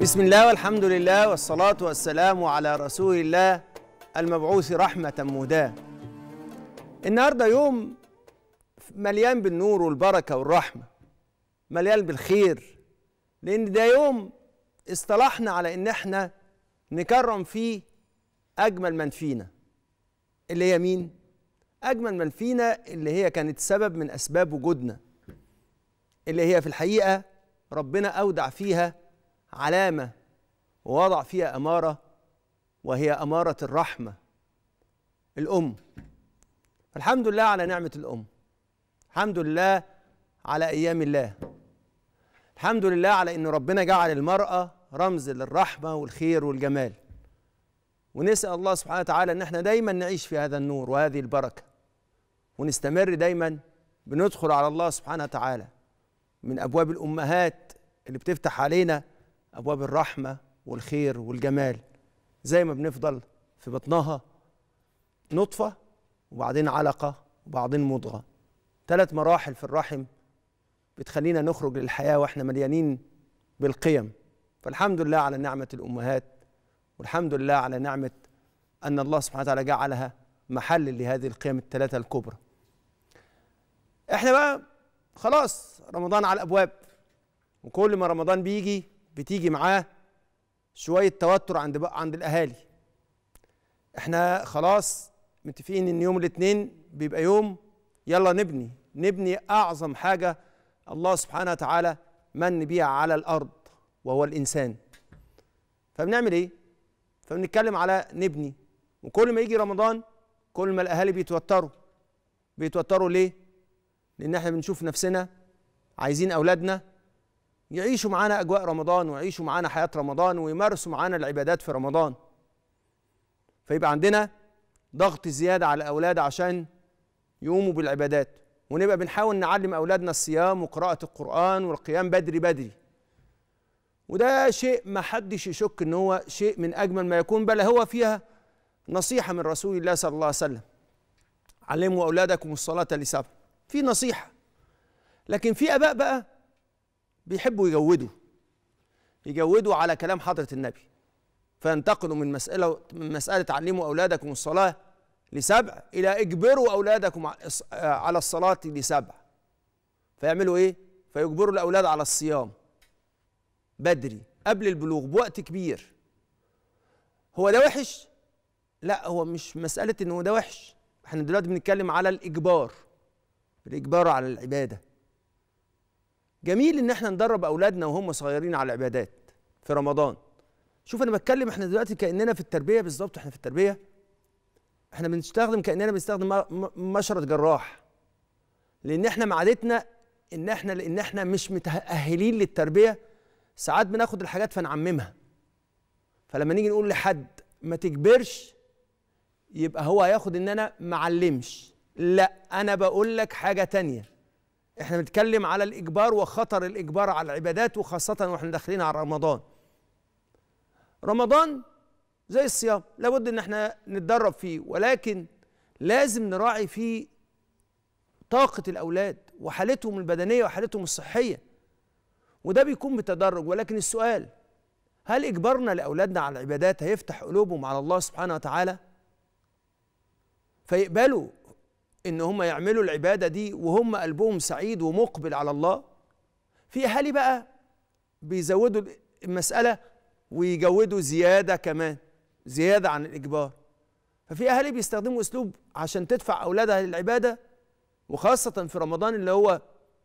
بسم الله والحمد لله والصلاة والسلام على رسول الله المبعوث رحمة مهداة النهاردة يوم مليان بالنور والبركة والرحمة مليان بالخير لأن ده يوم اصطلحنا على إن احنا نكرم فيه أجمل من فينا اللي هي مين؟ أجمل من فينا اللي هي كانت سبب من أسباب وجودنا اللي هي في الحقيقة ربنا أودع فيها علامه ووضع فيها اماره وهي اماره الرحمه الام الحمد لله على نعمه الام الحمد لله على ايام الله الحمد لله على ان ربنا جعل المراه رمز للرحمه والخير والجمال ونسال الله سبحانه وتعالى ان احنا دايما نعيش في هذا النور وهذه البركه ونستمر دايما بندخل على الله سبحانه وتعالى من ابواب الامهات اللي بتفتح علينا ابواب الرحمه والخير والجمال زي ما بنفضل في بطنها نطفه وبعدين علقه وبعدين مضغه ثلاث مراحل في الرحم بتخلينا نخرج للحياه واحنا مليانين بالقيم فالحمد لله على نعمه الامهات والحمد لله على نعمه ان الله سبحانه وتعالى جعلها محل لهذه القيم الثلاثه الكبرى احنا بقى خلاص رمضان على الابواب وكل ما رمضان بيجي بتيجي معاه شويه توتر عند عند الاهالي احنا خلاص متفقين ان يوم الاثنين بيبقى يوم يلا نبني نبني اعظم حاجه الله سبحانه وتعالى من بيها على الارض وهو الانسان فبنعمل ايه فبنتكلم على نبني وكل ما يجي رمضان كل ما الاهالي بيتوتروا بيتوتروا ليه لان احنا بنشوف نفسنا عايزين اولادنا يعيشوا معانا اجواء رمضان ويعيشوا معانا حياه رمضان ويمارسوا معانا العبادات في رمضان فيبقى عندنا ضغط زياده على الاولاد عشان يقوموا بالعبادات ونبقى بنحاول نعلم اولادنا الصيام وقراءه القران والقيام بدري بدري وده شيء ما حدش يشك ان هو شيء من اجمل ما يكون بل هو فيها نصيحه من رسول الله صلى الله عليه وسلم علموا اولادكم الصلاه لسبع في نصيحه لكن في اباء بقى بيحبوا يجودوا يجودوا على كلام حضرة النبي فينتقلوا من مسألة من مسألة تعلموا أولادكم الصلاة لسبع إلى اجبروا أولادكم آه، على الصلاة لسبع فيعملوا إيه؟ فيجبروا الأولاد على الصيام بدري قبل البلوغ بوقت كبير هو ده وحش؟ لا هو مش مسألة إن هو ده وحش احنا دلوقتي بنتكلم على الإجبار الإجبار على العبادة جميل ان احنا ندرب اولادنا وهم صغيرين على العبادات في رمضان شوف انا بتكلم احنا دلوقتي كاننا في التربيه بالظبط احنا في التربيه احنا بنستخدم كاننا بنستخدم مشرط جراح لان احنا معادتنا ان احنا لان احنا مش متاهلين للتربيه ساعات بناخد الحاجات فنعممها فلما نيجي نقول لحد ما تكبرش يبقى هو هياخد ان انا معلمش لا انا بقول لك حاجه تانيه احنا بنتكلم على الاجبار وخطر الاجبار على العبادات وخاصه واحنا داخلين على رمضان رمضان زي الصيام لابد ان احنا نتدرب فيه ولكن لازم نراعي فيه طاقه الاولاد وحالتهم البدنيه وحالتهم الصحيه وده بيكون بتدرج ولكن السؤال هل اجبارنا لاولادنا على العبادات هيفتح قلوبهم على الله سبحانه وتعالى فيقبلوا ان هم يعملوا العباده دي وهم قلبهم سعيد ومقبل على الله في اهالي بقى بيزودوا المساله ويجودوا زياده كمان زياده عن الاجبار ففي اهالي بيستخدموا اسلوب عشان تدفع اولادها للعباده وخاصه في رمضان اللي هو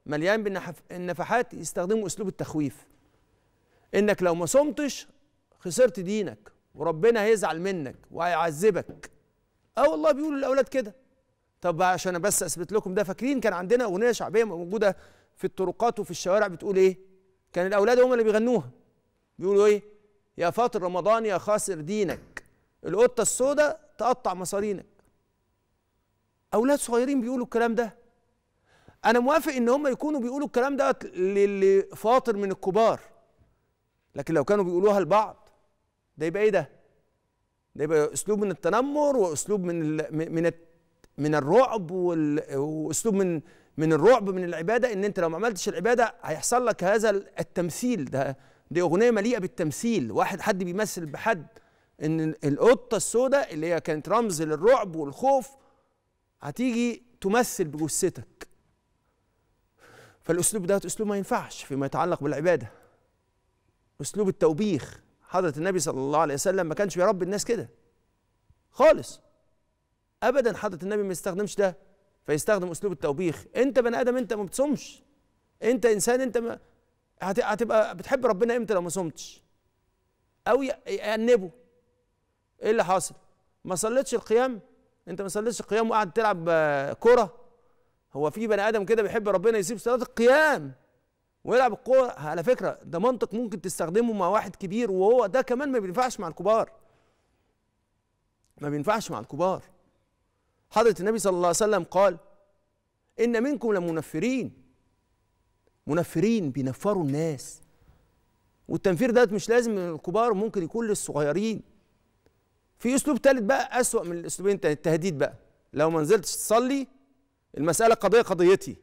مليان بالنفحات يستخدموا اسلوب التخويف انك لو ما صمتش خسرت دينك وربنا هيزعل منك وهيعذبك اه والله بيقولوا للاولاد كده طب عشان بس اثبت لكم ده فاكرين كان عندنا اغنيه شعبيه موجوده في الطرقات وفي الشوارع بتقول ايه كان الاولاد هم اللي بيغنوها بيقولوا ايه يا فاطر رمضان يا خاسر دينك القطه السوداء تقطع مصارينك اولاد صغيرين بيقولوا الكلام ده انا موافق ان هم يكونوا بيقولوا الكلام ده للي فاطر من الكبار لكن لو كانوا بيقولوها لبعض ده يبقى ايه ده ده يبقى اسلوب من التنمر واسلوب من من من الرعب واسلوب من من الرعب من العباده ان انت لو ما عملتش العباده هيحصل لك هذا التمثيل ده دي اغنيه مليئه بالتمثيل واحد حد بيمثل بحد ان القطه السوداء اللي هي كانت رمز للرعب والخوف هتيجي تمثل بجثتك فالاسلوب ده اسلوب ما ينفعش فيما يتعلق بالعباده اسلوب التوبيخ حضره النبي صلى الله عليه وسلم ما كانش بيربي الناس كده خالص ابدا حضره النبي ما يستخدمش ده فيستخدم اسلوب التوبيخ انت بني ادم انت ما بتصومش انت انسان انت ما هتبقى بتحب ربنا امتى لو ما صمتش او يأنبه ايه اللي حاصل ما صليتش القيام انت ما صليتش القيام وقعد تلعب كرة هو في بني ادم كده بيحب ربنا يسيب صلاة القيام ويلعب الكورة على فكرة ده منطق ممكن تستخدمه مع واحد كبير وهو ده كمان ما بينفعش مع الكبار ما بينفعش مع الكبار حضرة النبي صلى الله عليه وسلم قال إن منكم لمنفرين منفرين بينفروا الناس والتنفير ده مش لازم الكبار ممكن يكون للصغيرين في أسلوب ثالث بقى أسوأ من الأسلوبين التهديد بقى لو ما نزلتش تصلي المسألة قضية قضيتي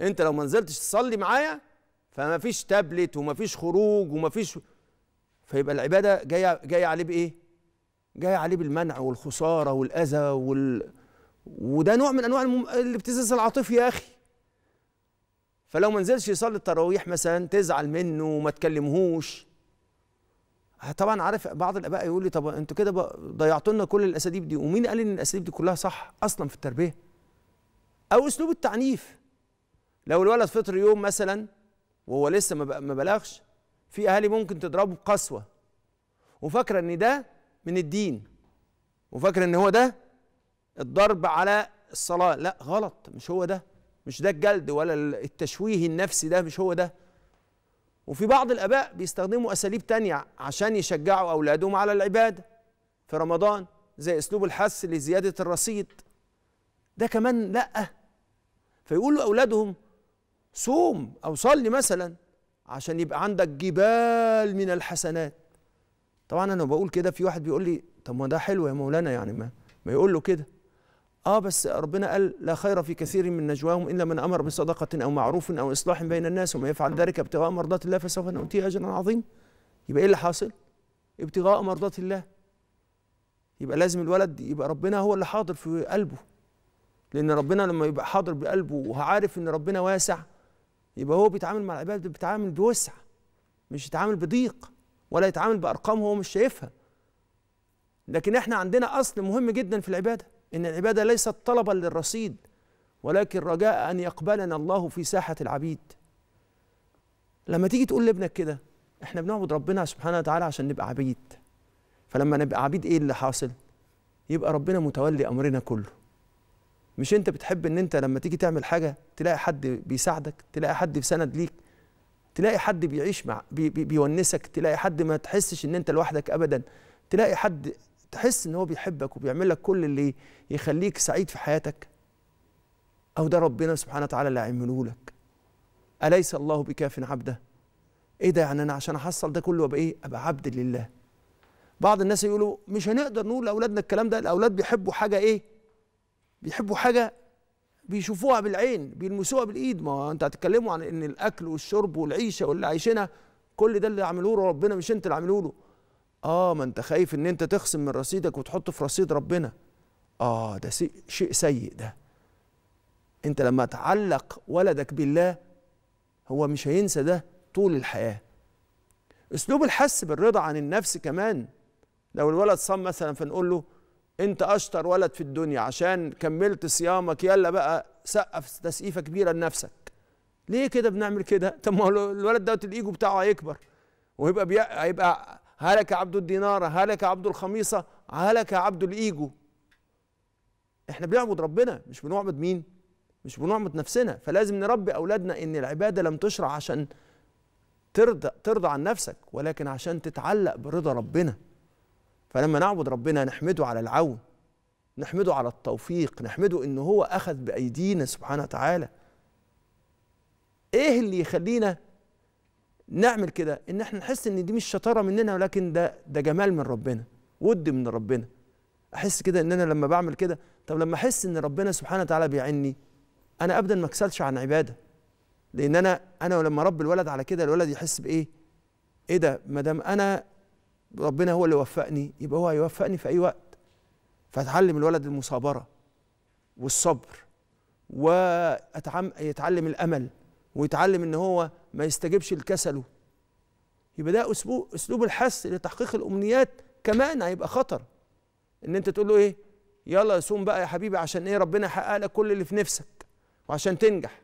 أنت لو ما نزلتش تصلي معايا فما فيش تابلت وما فيش خروج وما فيش فيبقى العبادة جاية جاية عليه بإيه؟ جاي عليه بالمنع والخساره والاذى وال... وده نوع من انواع المم... الابتزاز العاطفي يا اخي فلو ما نزلش يصلي التراويح مثلا تزعل منه وما تكلمهوش آه، طبعا عارف بعض الاباء يقول لي طب انتوا كده ضيعتوا لنا كل الاساليب دي ومين قال ان الاساليب دي كلها صح اصلا في التربيه او اسلوب التعنيف لو الولد فطر يوم مثلا وهو لسه ما بلغش في اهالي ممكن تضربه بقسوه وفاكره ان ده من الدين وفاكر ان هو ده الضرب على الصلاه لا غلط مش هو ده مش ده الجلد ولا التشويه النفسي ده مش هو ده وفي بعض الاباء بيستخدموا اساليب تانية عشان يشجعوا اولادهم على العباده في رمضان زي اسلوب الحث لزياده الرصيد ده كمان لا فيقولوا لاولادهم صوم او صلي مثلا عشان يبقى عندك جبال من الحسنات طبعا انا بقول كده في واحد بيقول لي طب ما ده حلو يا مولانا يعني ما, ما يقول له كده اه بس ربنا قال لا خير في كثير من نجواهم الا من امر بصدقه او معروف او اصلاح بين الناس وما يفعل ذلك ابتغاء مرضات الله فسوف نؤتيه اجرا عظيما يبقى ايه اللي حاصل ابتغاء مرضات الله يبقى لازم الولد يبقى ربنا هو اللي حاضر في قلبه لان ربنا لما يبقى حاضر بقلبه وعارف ان ربنا واسع يبقى هو بيتعامل مع العباد بيتعامل بوسع مش يتعامل بضيق ولا يتعامل بارقام هو مش شايفها لكن احنا عندنا اصل مهم جدا في العباده ان العباده ليست طلبا للرصيد ولكن رجاء ان يقبلنا الله في ساحه العبيد لما تيجي تقول لابنك كده احنا بنعبد ربنا سبحانه وتعالى عشان نبقى عبيد فلما نبقى عبيد ايه اللي حاصل يبقى ربنا متولي امرنا كله مش انت بتحب ان انت لما تيجي تعمل حاجه تلاقي حد بيساعدك تلاقي حد بسند ليك تلاقي حد بيعيش مع بي بي بيونسك تلاقي حد ما تحسش ان انت لوحدك ابدا تلاقي حد تحس ان هو بيحبك وبيعمل لك كل اللي يخليك سعيد في حياتك او ده ربنا سبحانه وتعالى اللي هيعمله لك اليس الله بكاف عبده ايه ده يعني انا عشان احصل ده كله ابقى ايه ابقى عبد لله بعض الناس يقولوا مش هنقدر نقول لاولادنا الكلام ده الاولاد بيحبوا حاجه ايه بيحبوا حاجه بيشوفوها بالعين بيلمسوها بالايد ما انت هتتكلموا عن ان الاكل والشرب والعيشه واللي عايشينها كل ده اللي عملوه ربنا مش انت اللي عملوه له اه ما انت خايف ان انت تخصم من رصيدك وتحطه في رصيد ربنا اه ده شيء سيء ده انت لما تعلق ولدك بالله هو مش هينسى ده طول الحياه اسلوب الحس بالرضا عن النفس كمان لو الولد صام مثلا فنقول له انت اشطر ولد في الدنيا عشان كملت صيامك يلا بقى سقف تسقيفه كبيره لنفسك ليه كده بنعمل كده طب ما هو الولد دوت الايجو بتاعه هيكبر ويبقى بيق... هيبقى هلك عبد الدينار هلك عبد الخميصه هلك عبد الايجو احنا بنعبد ربنا مش بنعبد مين مش بنعبد نفسنا فلازم نربي اولادنا ان العباده لم تشرع عشان ترضى ترضى عن نفسك ولكن عشان تتعلق برضا ربنا فلما نعبد ربنا نحمده على العون نحمده على التوفيق نحمده ان هو اخذ بايدينا سبحانه وتعالى ايه اللي يخلينا نعمل كده ان احنا نحس ان دي مش شطاره مننا ولكن ده ده جمال من ربنا ود من ربنا احس كده ان انا لما بعمل كده طب لما احس ان ربنا سبحانه وتعالى بيعني انا ابدا ما اكسلش عن عباده لان انا انا لما رب الولد على كده الولد يحس بايه ايه ده ما دام انا ربنا هو اللي وفقني يبقى هو هيوفقني في اي وقت فاتعلم الولد المصابره والصبر ويتعلم الامل ويتعلم ان هو ما يستجبش لكسله يبقى ده اسلوب اسلوب الحث لتحقيق الامنيات كمان هيبقى خطر ان انت تقول له ايه يلا صوم بقى يا حبيبي عشان ايه ربنا يحقق لك كل اللي في نفسك وعشان تنجح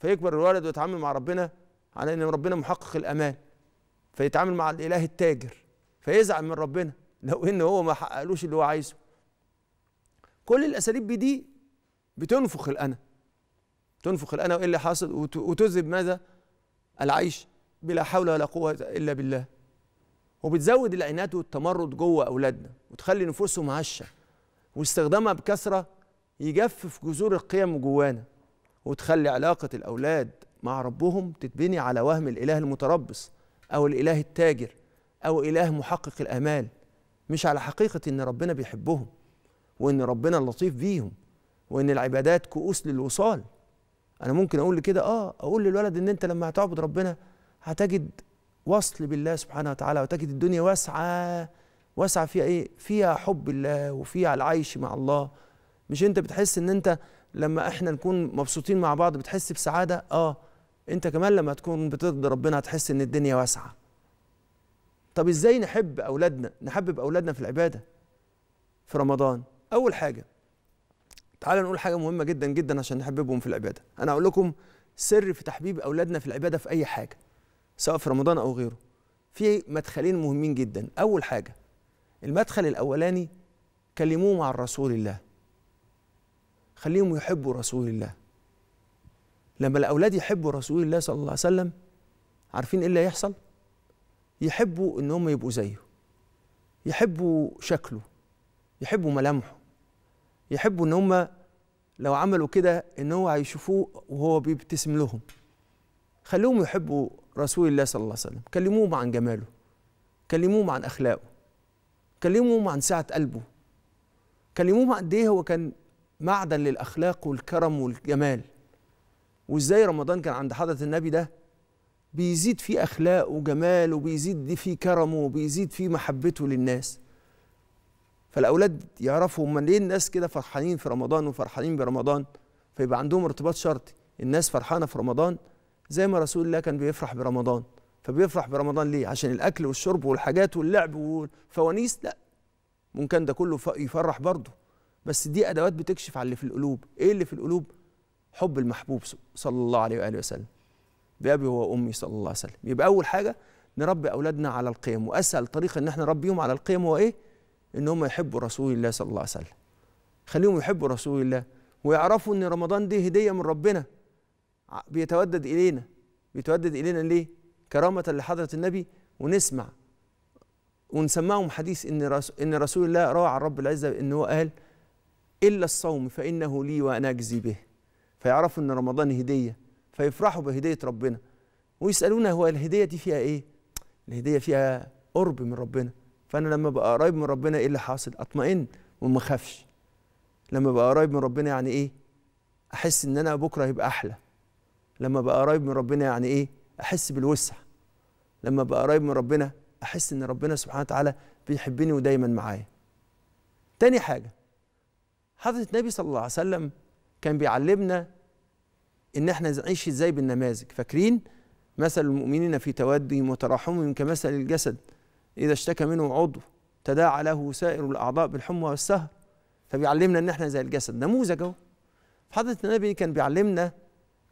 فيكبر الولد ويتعامل مع ربنا على ان ربنا محقق الامان فيتعامل مع الاله التاجر فيزعل من ربنا لو ان هو ما حققلوش اللي هو عايزه كل الاساليب دي بتنفخ الانا تنفخ الانا وايه اللي حاصل وتذهب ماذا العيش بلا حول ولا قوه الا بالله وبتزود العناد والتمرد جوه اولادنا وتخلي نفوسهم هشه واستخدامها بكثره يجفف جذور القيم جوانا وتخلي علاقه الاولاد مع ربهم تتبني على وهم الاله المتربص او الاله التاجر أو إله محقق الآمال مش على حقيقة إن ربنا بيحبهم وإن ربنا لطيف بيهم وإن العبادات كؤوس للوصال أنا ممكن أقول كده آه أقول للولد إن أنت لما هتعبد ربنا هتجد وصل بالله سبحانه وتعالى وتجد الدنيا واسعة واسعة فيها إيه؟ فيها حب الله وفيها العيش مع الله مش أنت بتحس إن أنت لما إحنا نكون مبسوطين مع بعض بتحس بسعادة آه أنت كمان لما تكون بترضي ربنا هتحس إن الدنيا واسعة طب ازاي نحب اولادنا نحبب اولادنا في العباده في رمضان اول حاجه تعال نقول حاجه مهمه جدا جدا عشان نحببهم في العباده انا اقول لكم سر في تحبيب اولادنا في العباده في اي حاجه سواء في رمضان او غيره في مدخلين مهمين جدا اول حاجه المدخل الاولاني كلموهم عن رسول الله خليهم يحبوا رسول الله لما الاولاد يحبوا رسول الله صلى الله عليه وسلم عارفين ايه اللي هيحصل يحبوا ان هم يبقوا زيه يحبوا شكله يحبوا ملامحه يحبوا ان هم لو عملوا كده ان هو هيشوفوه وهو بيبتسم لهم خلوهم يحبوا رسول الله صلى الله عليه وسلم كلموهم عن جماله كلموهم عن اخلاقه كلموهم عن سعه قلبه كلموهم عن قد ايه هو كان معدن للاخلاق والكرم والجمال وازاي رمضان كان عند حضره النبي ده بيزيد في أخلاقه وجماله وبيزيد في كرمه وبيزيد في محبته للناس فالأولاد يعرفوا هم ليه الناس كده فرحانين في رمضان وفرحانين برمضان فيبقى عندهم ارتباط شرطي الناس فرحانة في رمضان زي ما رسول الله كان بيفرح برمضان فبيفرح برمضان ليه عشان الأكل والشرب والحاجات واللعب والفوانيس لا ممكن ده كله يفرح برضه بس دي أدوات بتكشف على اللي في القلوب إيه اللي في القلوب حب المحبوب صلى الله عليه وآله وسلم بأبي وأمي صلى الله عليه وسلم يبقى أول حاجة نربي أولادنا على القيم وأسهل طريقة إن احنا نربيهم على القيم هو إيه؟ إن هم يحبوا رسول الله صلى الله عليه وسلم خليهم يحبوا رسول الله ويعرفوا إن رمضان دي هدية من ربنا بيتودد إلينا بيتودد إلينا ليه؟ كرامة لحضرة النبي ونسمع ونسمعهم حديث إن إن رسول الله روى عن رب العزة إن هو قال إلا الصوم فإنه لي وأنا أجزي به فيعرفوا إن رمضان هدية فيفرحوا بهدية ربنا ويسألونا هو الهدية دي فيها إيه؟ الهدية فيها قرب من ربنا فأنا لما بقى قريب من ربنا إيه اللي حاصل؟ أطمئن وما أخافش لما بقى قريب من ربنا يعني إيه؟ أحس إن أنا بكرة هيبقى أحلى لما بقى قريب من ربنا يعني إيه؟ أحس بالوسع لما بقى قريب من ربنا أحس إن ربنا سبحانه وتعالى بيحبني ودايما معايا تاني حاجة حضرة النبي صلى الله عليه وسلم كان بيعلمنا ان احنا نعيش ازاي بالنماذج فاكرين مثل المؤمنين في توادهم وتراحمهم كمثل الجسد اذا اشتكى منه عضو تداعى له سائر الاعضاء بالحمى والسهر فبيعلمنا ان احنا زي الجسد نموذج اهو حضره النبي كان بيعلمنا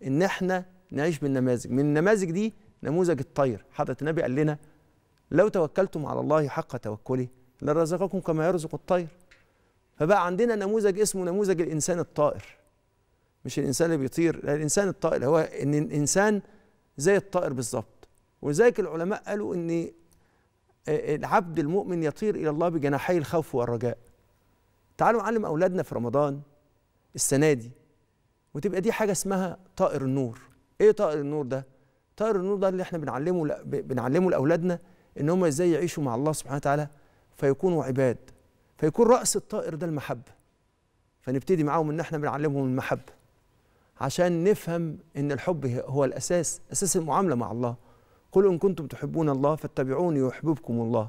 ان احنا نعيش بالنماذج من النماذج دي نموذج الطير حضره النبي قال لنا لو توكلتم على الله حق توكله لرزقكم كما يرزق الطير فبقى عندنا نموذج اسمه نموذج الانسان الطائر مش الانسان اللي بيطير لا الانسان الطائر هو ان الانسان زي الطائر بالظبط ولذلك العلماء قالوا ان العبد المؤمن يطير الى الله بجناحي الخوف والرجاء تعالوا نعلم اولادنا في رمضان السنه دي وتبقى دي حاجه اسمها طائر النور ايه طائر النور ده طائر النور ده اللي احنا بنعلمه بنعلمه لاولادنا ان هم ازاي يعيشوا مع الله سبحانه وتعالى فيكونوا عباد فيكون راس الطائر ده المحبه فنبتدي معاهم ان احنا بنعلمهم المحبه عشان نفهم ان الحب هو الاساس اساس المعامله مع الله قل ان كنتم تحبون الله فاتبعوني يحببكم الله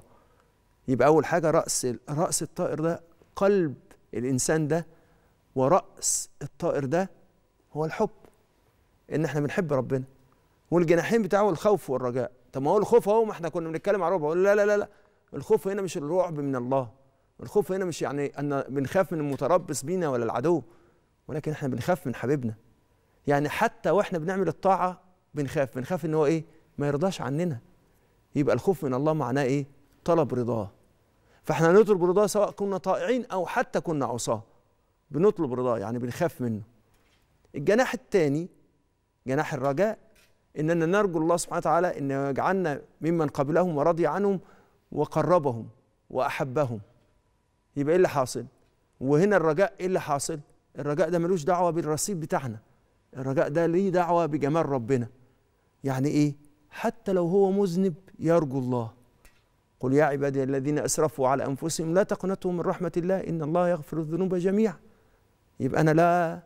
يبقى اول حاجه راس راس الطائر ده قلب الانسان ده وراس الطائر ده هو الحب ان احنا بنحب ربنا والجناحين بتاعه الخوف والرجاء طب ما هو الخوف اهو ما احنا كنا بنتكلم على الرعب لا لا لا لا الخوف هنا مش الرعب من الله الخوف هنا مش يعني ان بنخاف من المتربص بينا ولا العدو ولكن احنا بنخاف من حبيبنا يعني حتى واحنا بنعمل الطاعه بنخاف بنخاف ان هو ايه ما يرضاش عننا يبقى الخوف من الله معناه ايه طلب رضاه فاحنا نطلب رضاه سواء كنا طائعين او حتى كنا عصاه بنطلب رضاه يعني بنخاف منه الجناح الثاني جناح الرجاء اننا نرجو الله سبحانه وتعالى ان يجعلنا ممن قبلهم ورضي عنهم وقربهم واحبهم يبقى ايه اللي حاصل وهنا الرجاء ايه اللي حاصل الرجاء ده ملوش دعوه بالرصيد بتاعنا الرجاء ده ليه دعوة بجمال ربنا يعني إيه حتى لو هو مذنب يرجو الله قل يا عبادي الذين أسرفوا على أنفسهم لا تقنطوا من رحمة الله إن الله يغفر الذنوب جميعا يبقى أنا لا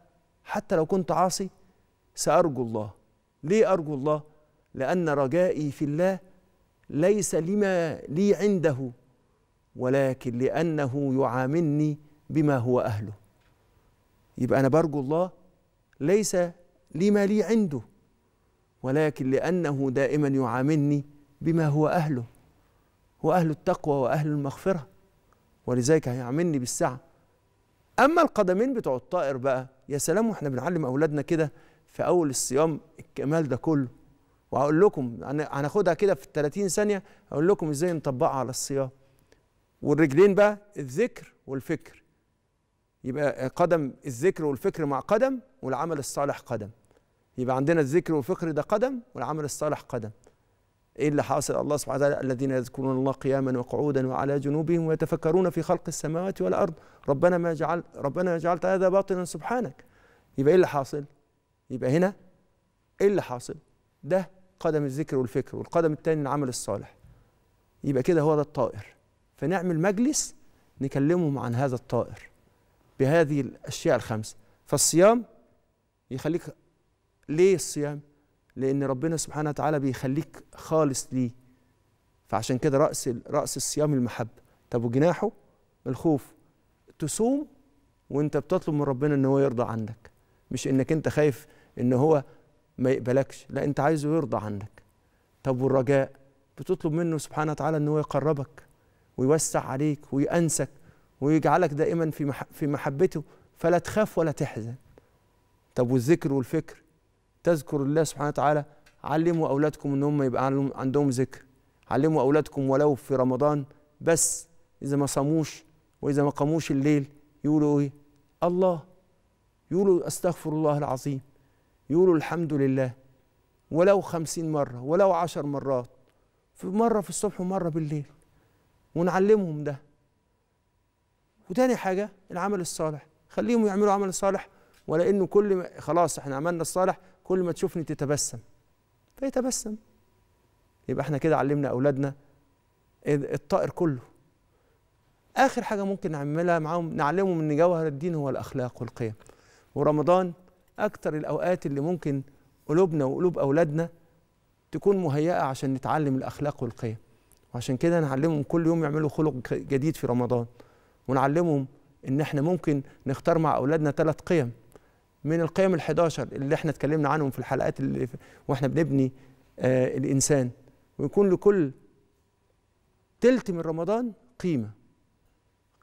حتى لو كنت عاصي سأرجو الله ليه أرجو الله لأن رجائي في الله ليس لما لي عنده ولكن لأنه يعاملني بما هو أهله يبقى أنا برجو الله ليس لما لي عنده ولكن لأنه دائما يعاملني بما هو أهله هو أهل التقوى وأهل المغفرة ولذلك هيعاملني بالسعة أما القدمين بتوع الطائر بقى يا سلام واحنا بنعلم أولادنا كده في أول الصيام الكمال ده كله وهقول لكم هناخدها كده في 30 ثانية هقول لكم ازاي نطبقها على الصيام والرجلين بقى الذكر والفكر يبقى قدم الذكر والفكر مع قدم والعمل الصالح قدم يبقى عندنا الذكر والفكر ده قدم والعمل الصالح قدم ايه اللي حاصل الله سبحانه وتعالى الذين يذكرون الله قياما وقعودا وعلى جنوبهم ويتفكرون في خلق السماوات والارض ربنا ما جعل ربنا ما جعلت هذا باطلا سبحانك يبقى ايه اللي حاصل يبقى هنا ايه اللي حاصل ده قدم الذكر والفكر والقدم الثاني العمل الصالح يبقى كده هو ده الطائر فنعمل مجلس نكلمهم عن هذا الطائر بهذه الأشياء الخمس فالصيام يخليك ليه الصيام لأن ربنا سبحانه وتعالى بيخليك خالص ليه فعشان كده رأس رأس الصيام المحبة طب وجناحه الخوف تصوم وانت بتطلب من ربنا ان هو يرضى عنك مش انك انت خايف ان هو ما يقبلكش لا انت عايزه يرضى عنك طب والرجاء بتطلب منه سبحانه وتعالى ان هو يقربك ويوسع عليك ويأنسك ويجعلك دائما في في محبته فلا تخاف ولا تحزن طب والذكر والفكر تذكر الله سبحانه وتعالى علموا اولادكم ان هم يبقى عندهم ذكر علموا اولادكم ولو في رمضان بس اذا ما صاموش واذا ما قاموش الليل يقولوا ايه الله يقولوا استغفر الله العظيم يقولوا الحمد لله ولو خمسين مرة ولو عشر مرات في مرة في الصبح ومرة بالليل ونعلمهم ده وتاني حاجه العمل الصالح خليهم يعملوا عمل صالح ولانه كل ما خلاص احنا عملنا الصالح كل ما تشوفني تتبسم فيتبسم يبقى احنا كده علمنا اولادنا الطائر كله اخر حاجه ممكن نعملها معاهم نعلمهم ان جوهر الدين هو الاخلاق والقيم ورمضان اكتر الاوقات اللي ممكن قلوبنا وقلوب اولادنا تكون مهيئه عشان نتعلم الاخلاق والقيم وعشان كده نعلمهم كل يوم يعملوا خلق جديد في رمضان ونعلمهم ان احنا ممكن نختار مع اولادنا ثلاث قيم من القيم ال11 اللي احنا اتكلمنا عنهم في الحلقات اللي واحنا بنبني آه الانسان ويكون لكل تلت من رمضان قيمه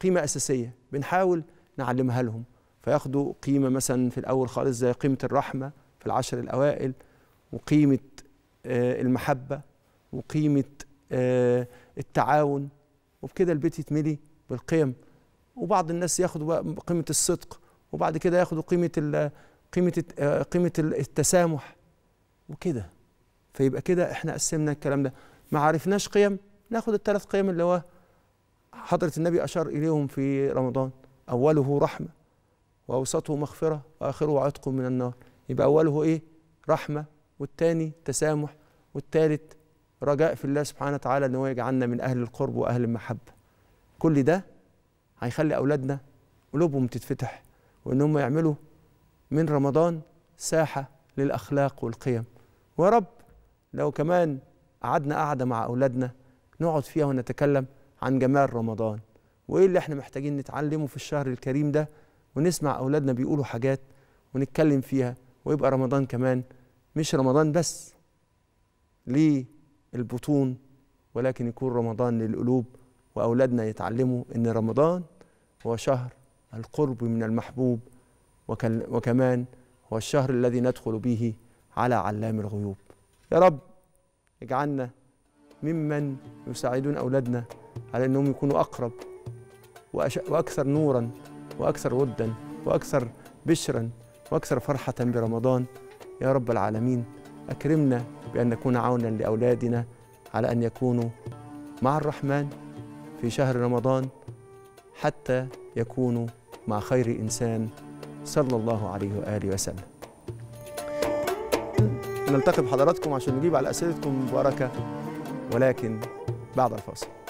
قيمه اساسيه بنحاول نعلمها لهم فياخدوا قيمه مثلا في الاول خالص زي قيمه الرحمه في العشر الاوائل وقيمه آه المحبه وقيمه آه التعاون وبكده البيت يتملي بالقيم وبعض الناس ياخدوا قيمه الصدق وبعد كده ياخدوا قيمه الـ قيمه الـ آه، قيمه التسامح وكده فيبقى كده احنا قسمنا الكلام ده ما عرفناش قيم ناخد الثلاث قيم اللي هو حضره النبي اشار اليهم في رمضان اوله رحمه واوسطه مغفره واخره عتق من النار يبقى اوله ايه رحمه والثاني تسامح والثالث رجاء في الله سبحانه وتعالى أنه يجعلنا من اهل القرب واهل المحبه كل ده هيخلي اولادنا قلوبهم تتفتح وان هم يعملوا من رمضان ساحه للاخلاق والقيم ويا رب لو كمان قعدنا قعده مع اولادنا نقعد فيها ونتكلم عن جمال رمضان وايه اللي احنا محتاجين نتعلمه في الشهر الكريم ده ونسمع اولادنا بيقولوا حاجات ونتكلم فيها ويبقى رمضان كمان مش رمضان بس للبطون ولكن يكون رمضان للقلوب واولادنا يتعلموا ان رمضان هو شهر القرب من المحبوب وكمان هو الشهر الذي ندخل به على علام الغيوب يا رب اجعلنا ممن يساعدون أولادنا على أنهم يكونوا أقرب وأكثر نورا وأكثر ودا وأكثر بشرا وأكثر فرحة برمضان يا رب العالمين أكرمنا بأن نكون عونا لأولادنا على أن يكونوا مع الرحمن في شهر رمضان حتى يكونوا مع خير إنسان صلى الله عليه وآله وسلم نلتقي بحضراتكم عشان نجيب على أسئلتكم المباركة ولكن بعد الفاصل